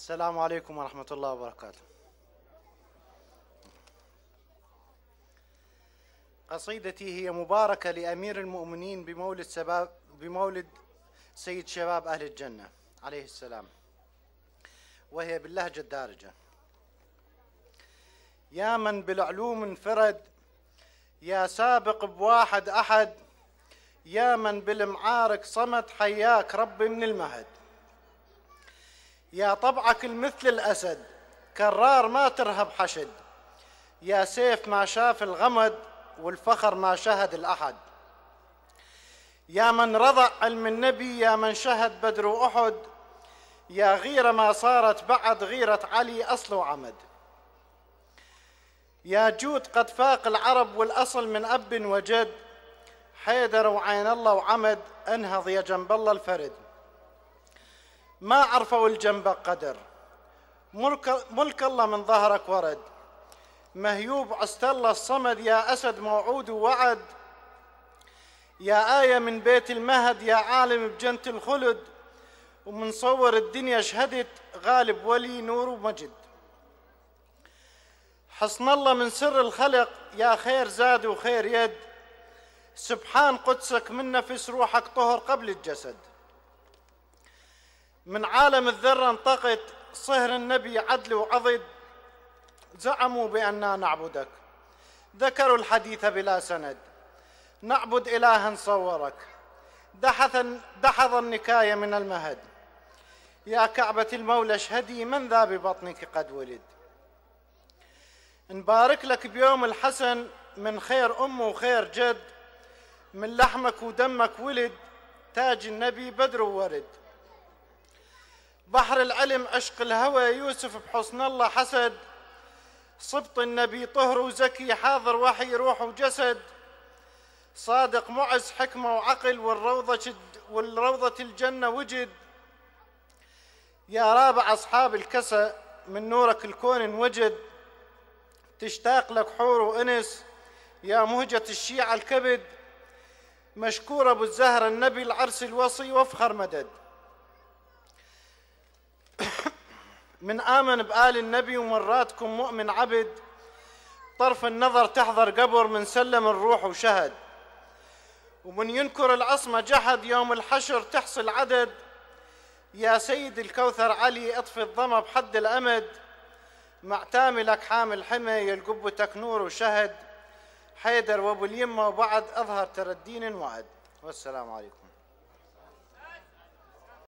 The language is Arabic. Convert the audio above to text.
السلام عليكم ورحمة الله وبركاته قصيدتي هي مباركة لأمير المؤمنين بمولد, سباب بمولد سيد شباب أهل الجنة عليه السلام وهي باللهجة الدارجة يا من بالعلوم انفرد يا سابق بواحد أحد يا من بالمعارك صمت حياك ربي من المهد يا طبعك المثل الأسد كرار ما ترهب حشد يا سيف ما شاف الغمد والفخر ما شهد الأحد يا من رضع علم النبي يا من شهد بدر وأحد يا غيرة ما صارت بعد غيرة علي أصل وعمد يا جود قد فاق العرب والأصل من أب وجد حيدر وعين الله وعمد أنهض يا جنب الله الفرد ما عرفوا الجنب قدر ملك الله من ظهرك ورد مهيوب عست الله الصمد يا أسد موعود ووعد يا آية من بيت المهد يا عالم بجنة الخلد ومن صور الدنيا شهدت غالب ولي نور ومجد حصن الله من سر الخلق يا خير زاد وخير يد سبحان قدسك من نفس روحك طهر قبل الجسد من عالم الذرة انطقت صهر النبي عدل وعضد زعموا بأننا نعبدك ذكروا الحديث بلا سند نعبد إلها صورك دحث, دحض النكاية من المهد يا كعبة المولى اشهدي من ذا ببطنك قد ولد نبارك لك بيوم الحسن من خير أم وخير جد من لحمك ودمك ولد تاج النبي بدر وورد بحر العلم عشق الهوى يوسف بحسن الله حسد سبط النبي طهر وزكي حاضر وحي روح وجسد صادق معز حكمة وعقل والروضة والروضة الجنة وجد يا رابع أصحاب الكسى من نورك الكون وجد تشتاق لك حور وأنس يا مهجة الشيعة الكبد مشكور أبو الزهر النبي العرس الوصي وافخر مدد من آمن بآل النبي ومراتكم مؤمن عبد طرف النظر تحضر قبر من سلم الروح وشهد ومن ينكر العصمة جحد يوم الحشر تحصل عدد يا سيد الكوثر علي اطفي الظما بحد الأمد مع لك حامل حمى يلقبتك نور وشهد حيدر وابو اليمة وبعد أظهر تردين وعد والسلام عليكم